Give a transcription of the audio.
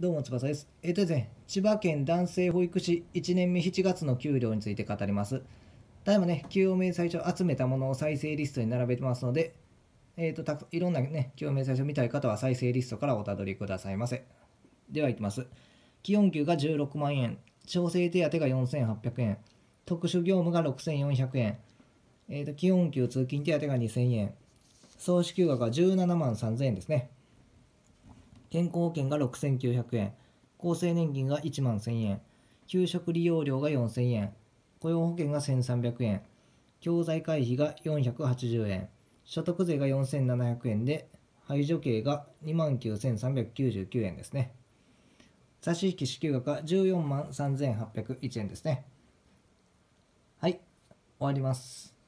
どうも翼です。えー、とですね、千葉県男性保育士1年目7月の給料について語ります。ただいまね、給与明細書集めたものを再生リストに並べてますので、えーと、いろんなね、給与明細書見たい方は再生リストからおたどりくださいませ。ではいきます。基本給が16万円、調整手当が4800円、特殊業務が6400円、えーと、と基本給通勤手当が2000円、総支給額が17万3000円ですね。健康保険が6900円、厚生年金が1万1000円、給食利用料が4000円、雇用保険が1300円、教材会費が480円、所得税が4700円で、排除刑が29,399円ですね。差し引き支給額が14万3801円ですね。はい、終わります。